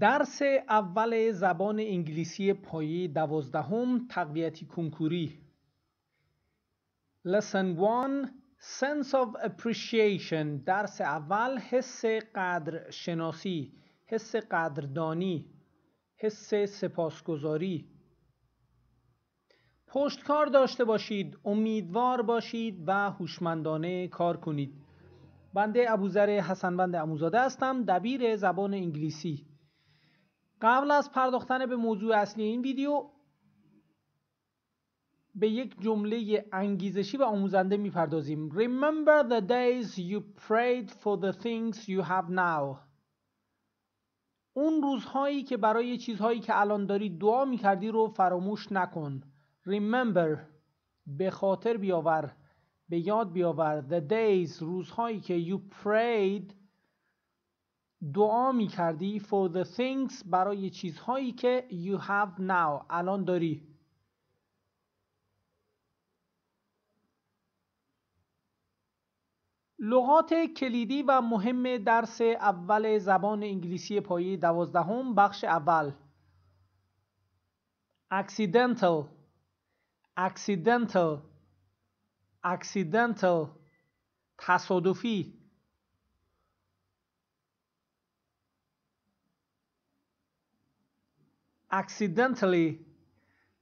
درس اول زبان انگلیسی پایه دوازدهم تقویتی کنکوری Lesson 1 Sense of Appreciation درس اول حس قدر شناسی حس قدردانی حس سپاسگزاری پشتکار داشته باشید امیدوار باشید و هوشمندانه کار کنید بنده ابوذر بند اموزاده هستم دبیر زبان انگلیسی قبل از پرداختن به موضوع اصلی این ویدیو به یک جمله انگیزشی و آموزنده میپردازیم Remember the days you prayed for the things you have now اون روزهایی که برای چیزهایی که الان داری دعا میکردی رو فراموش نکن Remember به خاطر بیاور به یاد بیاور The days روزهایی که you prayed دعا می کردی for the things برای چیزهایی که you have now الان داری لغات کلیدی و مهم درس اول زبان انگلیسی پایه دوازدهم بخش اول accidental accidental accidental تصادفی accidentally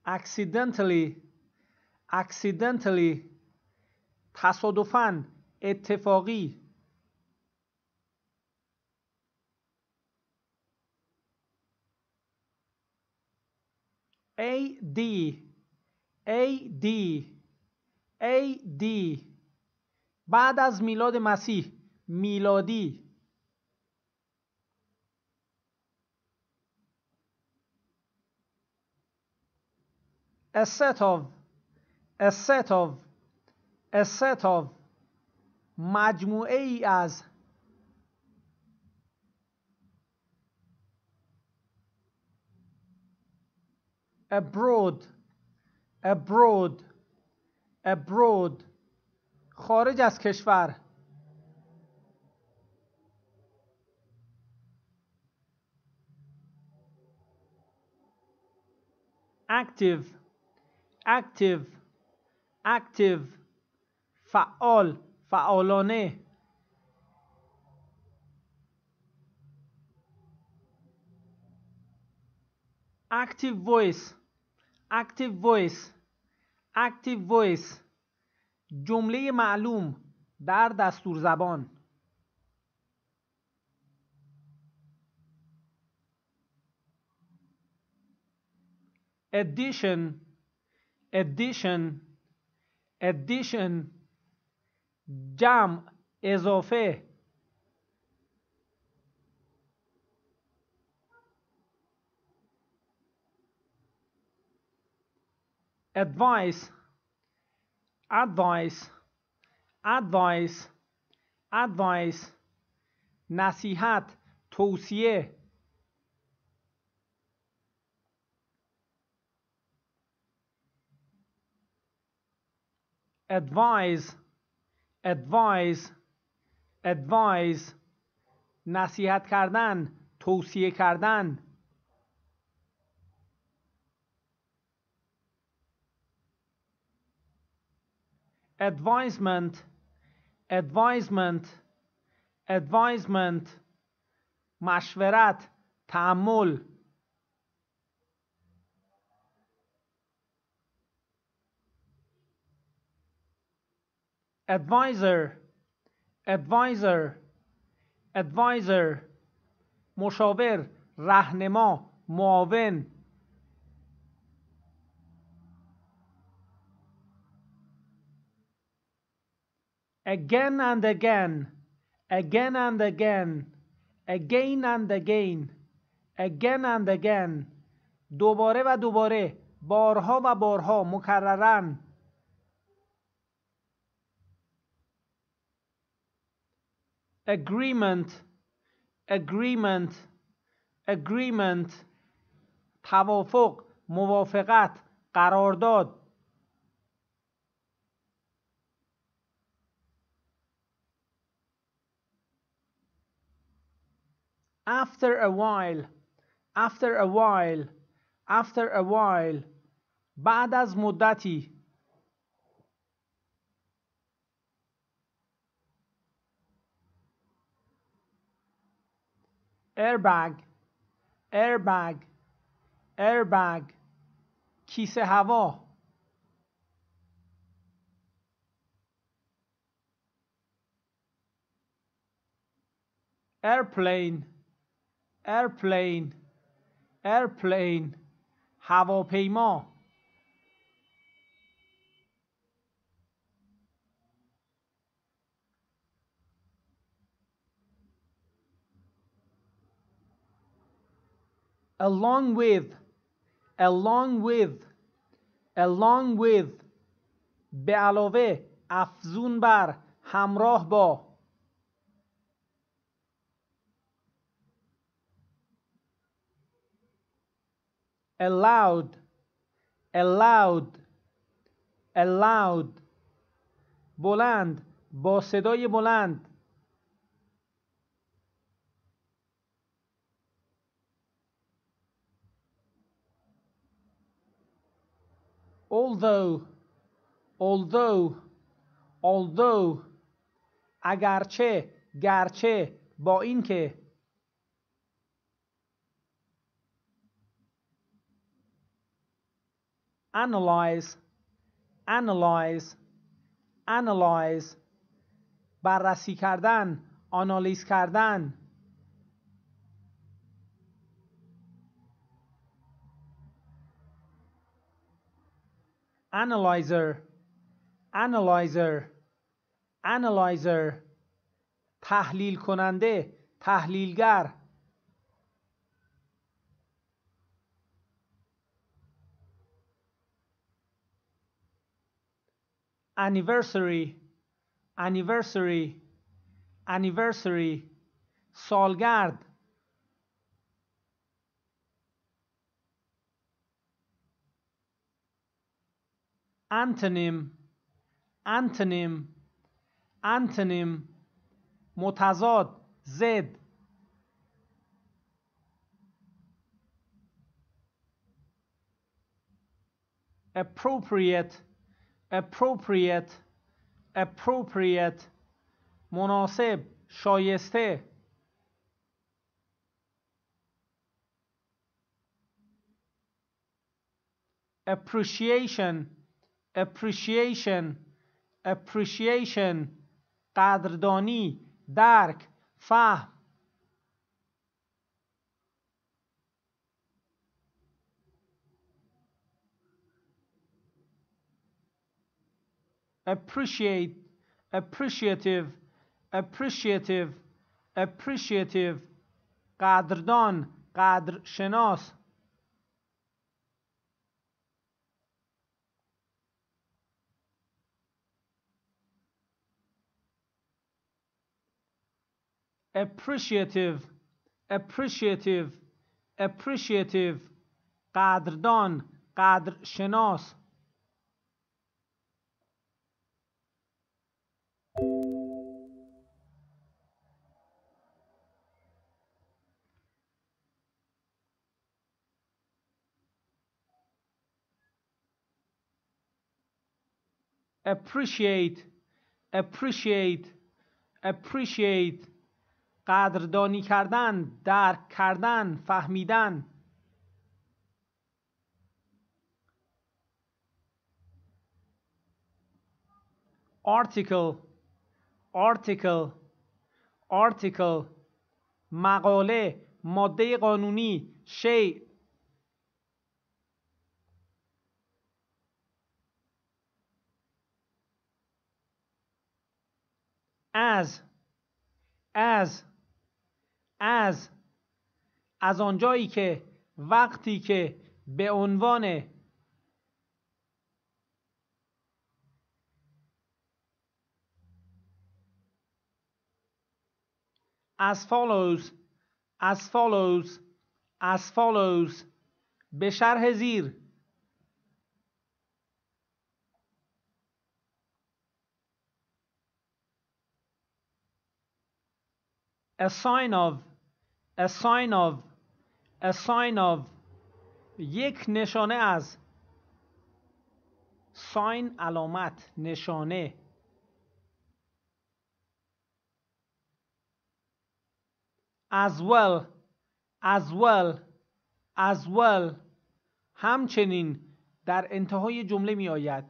accidentally accidentally تصادفاً اتفاقی A D A D A D بعد از میلاد مسیح میلادی a set of a set of a set of مجموعه ای از abroad abroad abroad خارج از کشور active اکتیو اکتیو فعال فعالانه اکتیو وایس اکتیو وایس اکتیو وایس جمله معلوم در دستور زبان addition addition addition jam, اضافه advice advice advice advice نصیحت توصیه advise advise advise نصیحت کردن توصیه کردن advisement advisement advisement مشورت تعمل advisor advisor advisor مشاور رهنما معاون again and again again and again again and again again and again دوباره و دوباره بارها و بارها مکررن agreement agreement agreement توافق موافقت قرارداد after a while after a while after a while بعد از مدتی ایربگ ایربگ ایربگ کیسه هوا ایرپلین ایرپلین ایرپلین هواپیما along with along with along with به علاوه افزون بر همراه با allowed allowed allowed بلند با صدای بلند although although although اگرچه گرچه با اینکه analyze analyze analyze بررسی کردن آنالیز کردن analyzer analyzer analyzer تحلیل کننده تحلیلگر anniversary anniversary anniversary سالگرد انتنیم انتنیم انتنیم متضاد زد appropriate appropriate appropriate مناسب شایسته appreciation appreciation appreciation قدردانی درک فهم appreciate appreciative appreciative appreciative قدردان قدرشناس appreciative appreciative appreciative قدردان قدر شناس appreciate appreciate appreciate قدردانی کردن درک کردن فهمیدن آرتیکل، آرتیکل، آرتیکل، مقاله ماده قانونی شی از از از از آنجایی که وقتی که به عنوان as follows as follows as follows به شرح زیر a sign of a sign of a sign of یک نشانه از ساین علامت نشانه as well as well as well همچنین در انتهای جمله می آید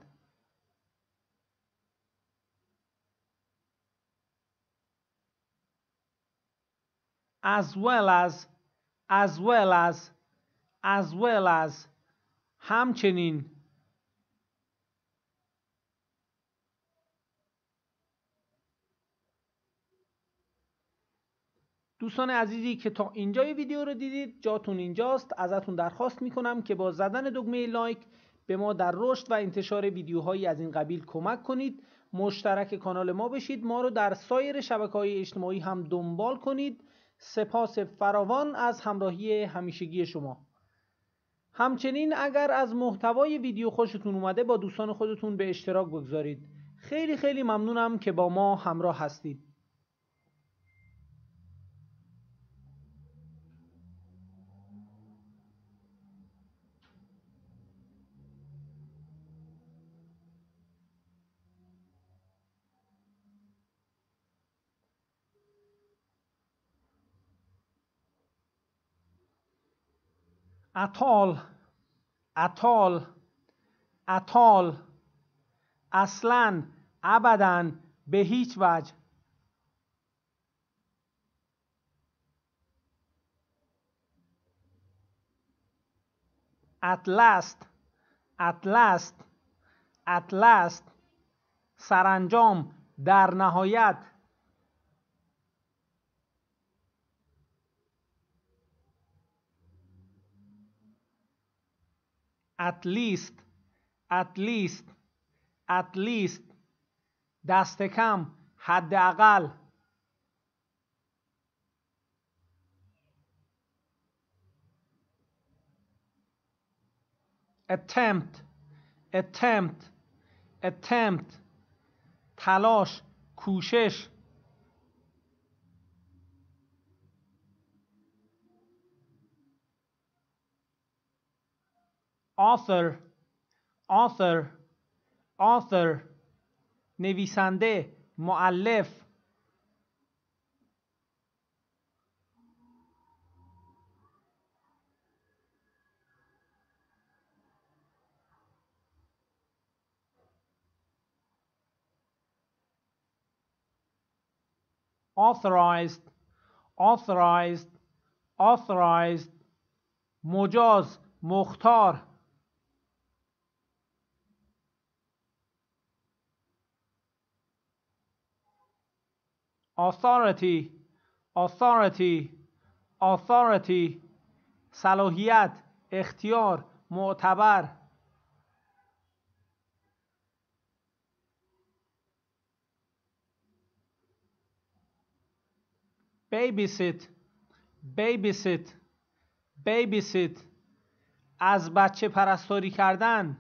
as well as as well as as well as همچنین دوستان عزیزی که تا اینجا ویدیو رو دیدید جاتون اینجاست ازتون درخواست میکنم که با زدن دکمه لایک به ما در رشد و انتشار ویدیوهایی از این قبیل کمک کنید مشترک کانال ما بشید ما رو در سایر شبکه های اجتماعی هم دنبال کنید سپاس فراوان از همراهی همیشگی شما همچنین اگر از محتوای ویدیو خوشتون اومده با دوستان خودتون به اشتراک بگذارید خیلی خیلی ممنونم که با ما همراه هستید اتال اتال اتال اصلا ابدا به هیچ وجه at last at سرانجام در نهایت at least at least at least دست کم حداقل attempt attempt attempt تلاش کوشش author author author نویسنده معلف authorized authorized authorized مجاز مختار authority authority authority صلاحیت اختیار معتبر babysit babysit babysit از بچه پرستاری کردن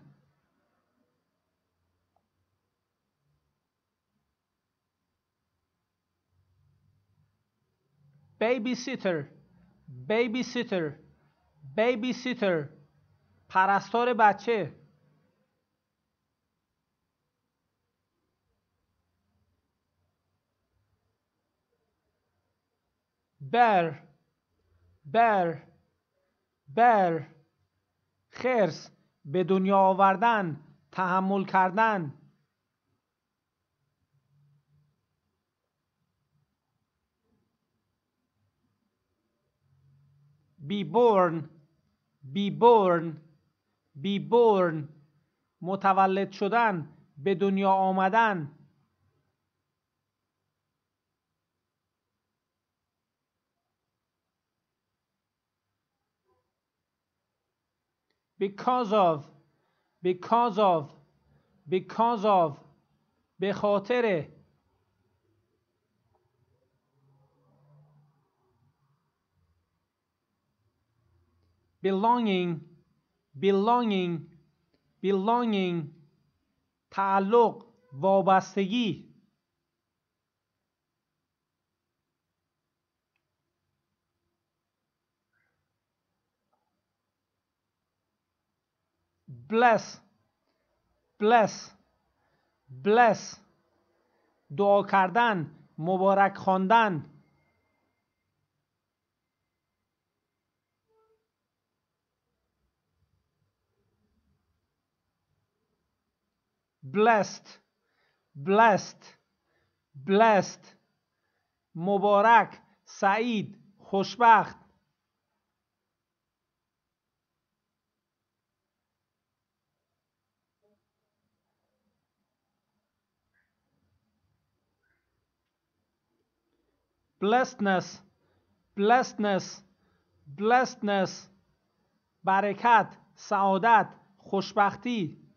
سیتر، بیبی سیتر، پرستار بچه بر بر بر خرس به دنیا آوردن تحمل کردن be born be born be born متولد شدن به دنیا آمدن because of because of because of به خاطر belonging belonging belonging تعلق وابستگی bless bless bless دعا کردن مبارک خواندن blessed blessed blessed مبارک سعید خوشبخت blessedness blessedness blessedness برکت سعادت خوشبختی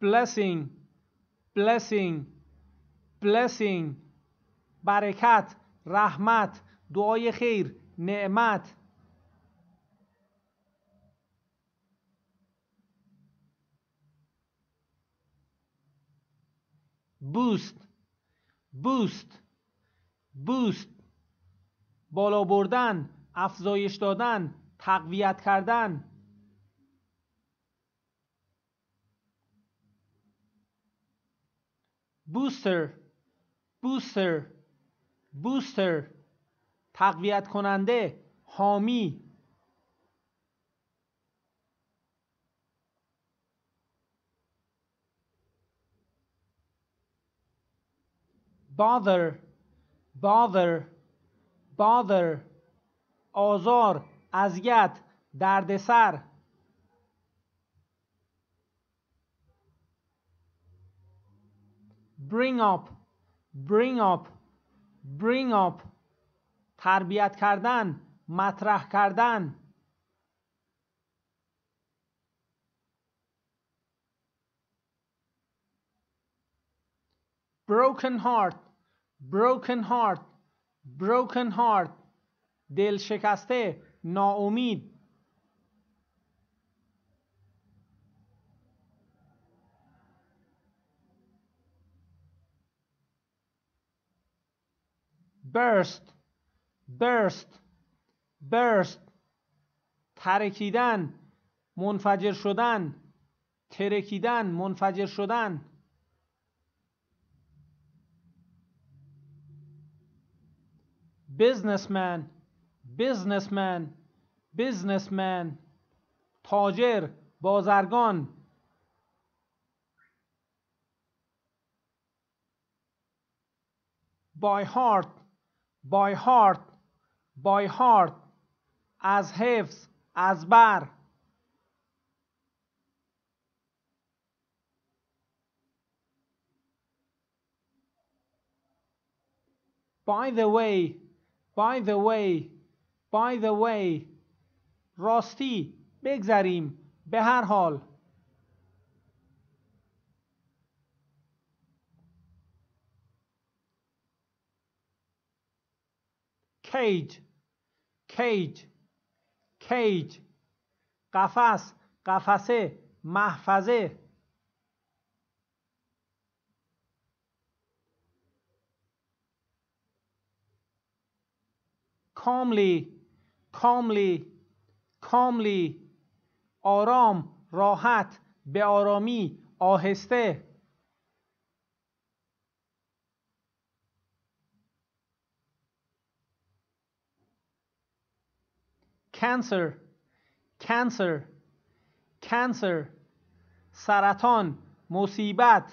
blessing blessing blessing برکت رحمت دعای خیر نعمت بوست بوست بوست بالا بردن افزایش دادن تقویت کردن بوستر بوستر بوستر تقویت کننده حامی bother bother bother آزار اذیت دردسر bring up bring up bring up تربیت کردن مطرح کردن broken heart broken heart broken heart دل شکسته ناامید burst burst burst ترکیدن منفجر شدن ترکیدن منفجر شدن businessman businessman businessman تاجر بازرگان by heart by heart by heart as حفظ as bar. by the way by the way by the way راستی بگذریم به هر حال کیج کیج کیج قفس قفسه محفظه کاملی کاملی کاملی آرام راحت به آرامی آهسته cancer cancer cancer سرطان مصیبت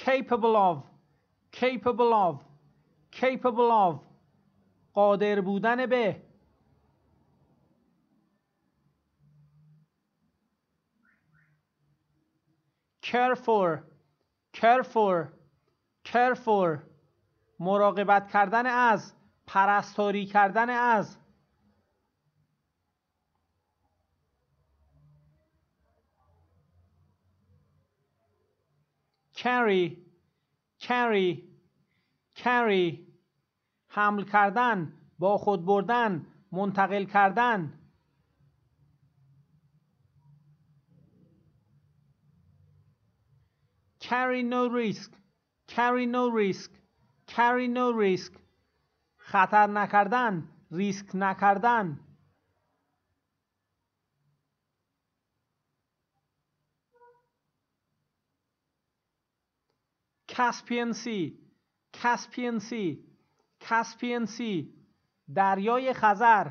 capable of capable of capable of قادر بودن به care for care مراقبت کردن از پرستاری کردن از carry carry carry حمل کردن با خود بردن منتقل کردن carry no risk carry no risk carry no risk خطر نکردن ریسک نکردن کاسپین سی کاسپین سی کاسپین سی دریای خزر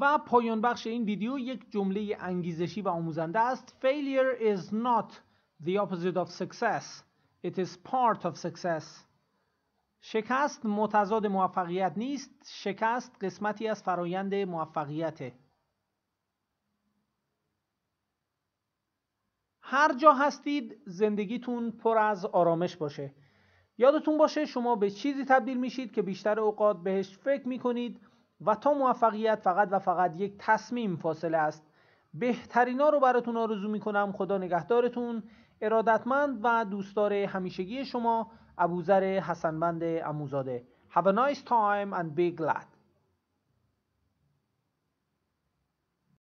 و پایان بخش این ویدیو یک جمله انگیزشی و آموزنده است failure is not the opposite of success it is part of success شکست متضاد موفقیت نیست شکست قسمتی از فرایند موفقیته هر جا هستید زندگیتون پر از آرامش باشه یادتون باشه شما به چیزی تبدیل میشید که بیشتر اوقات بهش فکر میکنید و تا موفقیت فقط و فقط یک تصمیم فاصله است بهترینا رو براتون آرزو کنم خدا نگهدارتون ارادتمند و دوستدار همیشگی شما ابوذر حسنبند اموزاده Have a nice time and be glad